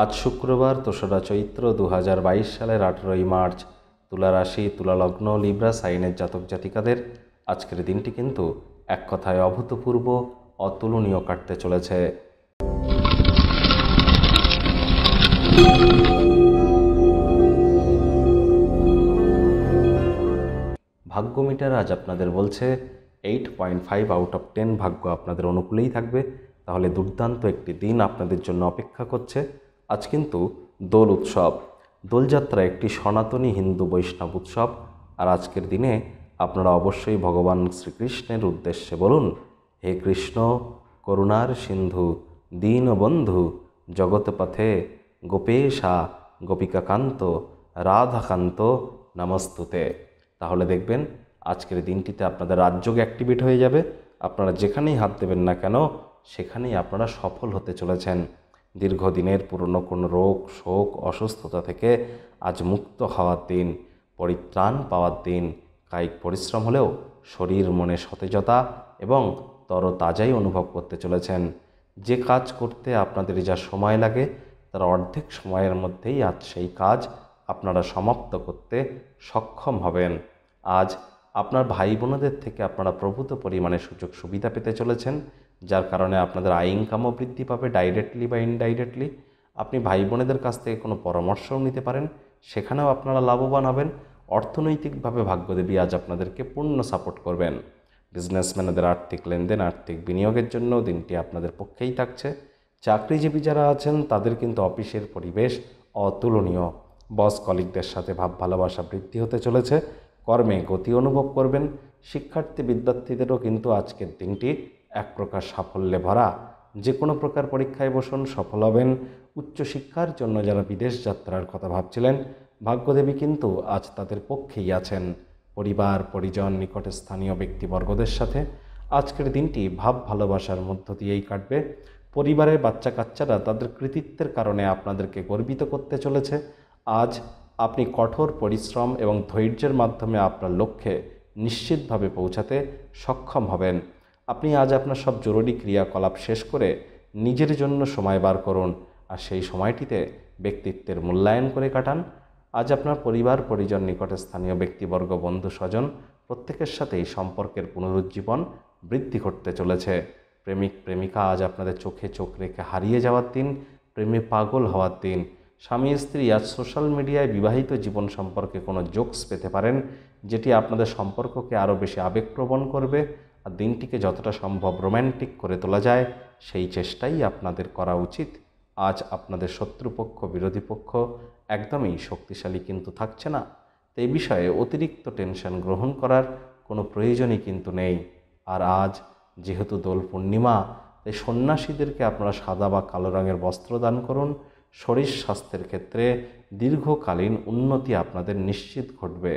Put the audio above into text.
আজ শুক্রবার দোসরা চৈত্র দু সালের আঠেরোই মার্চ তুলা রাশি লিব্রা সাইনের জাতক জাতিকাদের আজকের দিনটি কিন্তু এক কথায় অভূতপূর্ব অতুলনীয় কাটতে চলেছে ভাগ্য মিটার আজ আপনাদের বলছে eight point five out of ten ভাগ্য আপনাদের অনুকূলেই থাকবে তাহলে দুর্দান্ত একটি দিন আপনাদের জন্য অপেক্ষা করছে আজ কিন্তু দোল উৎসব দোলযাত্রা একটি সনাতনী হিন্দু বৈষ্ণব উৎসব আর আজকের দিনে আপনারা অবশ্যই ভগবান শ্রীকৃষ্ণের উদ্দেশ্যে বলুন হে কৃষ্ণ করুণার সিন্ধু দীনবন্ধু জগৎপথে গোপেশা গোপিকাকান্ত রাধাকান্ত নমস্তুতে তাহলে দেখবেন আজকের দিনটিতে আপনাদের রাজযোগ অ্যাক্টিভেট হয়ে যাবে আপনারা যেখানেই হাত দেবেন না কেন সেখানেই আপনারা সফল হতে চলেছেন দীর্ঘদিনের পুরনো কোনো রোগ শোক অসুস্থতা থেকে আজ মুক্ত হওয়ার দিন পরিত্রাণ পাওয়ার দিন কায়িক পরিশ্রম হলেও শরীর মনে সতেজতা এবং তরতাজাই অনুভব করতে চলেছেন যে কাজ করতে আপনাদের যা সময় লাগে তার অর্ধেক সময়ের মধ্যেই আজ সেই কাজ আপনারা সমাপ্ত করতে সক্ষম হবেন আজ আপনার ভাই বোনদের থেকে আপনারা প্রভূত পরিমাণে সুযোগ সুবিধা পেতে চলেছেন যার কারণে আপনাদের আয় ইনকামও বৃদ্ধি পাবে ডাইরেক্টলি বা ইনডাইরেক্টলি আপনি ভাই বোনেদের কাছ থেকে কোনো পরামর্শও নিতে পারেন সেখানেও আপনারা লাভবান হবেন অর্থনৈতিকভাবে ভাগ্যদেবী আজ আপনাদেরকে পূর্ণ সাপোর্ট করবেন বিজনেসম্যানদের আর্থিক লেনদেন আর্থিক বিনিয়োগের জন্য দিনটি আপনাদের পক্ষেই থাকছে চাকরিজীবী যারা আছেন তাদের কিন্তু অফিসের পরিবেশ অতুলনীয় বস কলিকদের সাথে ভাব ভালোবাসা বৃদ্ধি হতে চলেছে কর্মে গতি অনুভব করবেন শিক্ষার্থী বিদ্যার্থীদেরও কিন্তু আজকের দিনটি এক প্রকার সাফল্যে ভরা যে কোনো প্রকার পরীক্ষায় বসুন সফল হবেন উচ্চশিক্ষার জন্য যারা বিদেশ যাত্রার কথা ভাবছিলেন ভাগ্যদেবী কিন্তু আজ তাদের পক্ষেই আছেন পরিবার পরিজন নিকট স্থানীয় ব্যক্তিবর্গদের সাথে আজকের দিনটি ভাব ভালোবাসার মধ্য দিয়েই কাটবে পরিবারের বাচ্চা কাচ্চারা তাদের কৃতিত্বের কারণে আপনাদেরকে গর্বিত করতে চলেছে আজ আপনি কঠোর পরিশ্রম এবং ধৈর্যের মাধ্যমে আপনার লক্ষ্যে নিশ্চিতভাবে পৌঁছাতে সক্ষম হবেন আপনি আজ আপনার সব জরুরি ক্রিয়াকলাপ শেষ করে নিজের জন্য সময় বার করুন আর সেই সময়টিতে ব্যক্তিত্বের মূল্যায়ন করে কাটান আজ আপনার পরিবার পরিজন নিকটে স্থানীয় ব্যক্তিবর্গ বন্ধু স্বজন প্রত্যেকের সাথেই সম্পর্কের পুনরুজ্জীবন বৃদ্ধি ঘটতে চলেছে প্রেমিক প্রেমিকা আজ আপনাদের চোখে চোখ রেখে হারিয়ে যাওয়ার দিন প্রেমে পাগল হওয়ার দিন স্বামী স্ত্রী আজ সোশ্যাল মিডিয়ায় বিবাহিত জীবন সম্পর্কে কোনো জোকস পেতে পারেন যেটি আপনাদের সম্পর্ককে আরও বেশি আবেগপ্রবণ করবে আর দিনটিকে যতটা সম্ভব রোম্যান্টিক করে তোলা যায় সেই চেষ্টাই আপনাদের করা উচিত আজ আপনাদের শত্রুপক্ষ বিরোধী পক্ষ একদমই শক্তিশালী কিন্তু থাকছে না তো এই বিষয়ে অতিরিক্ত টেনশন গ্রহণ করার কোনো প্রয়োজনই কিন্তু নেই আর আজ যেহেতু দোল পূর্ণিমা তাই সন্ন্যাসীদেরকে আপনারা সাদা বা কালো রঙের বস্ত্র দান করুন শরীর স্বাস্থ্যের ক্ষেত্রে দীর্ঘকালীন উন্নতি আপনাদের নিশ্চিত ঘটবে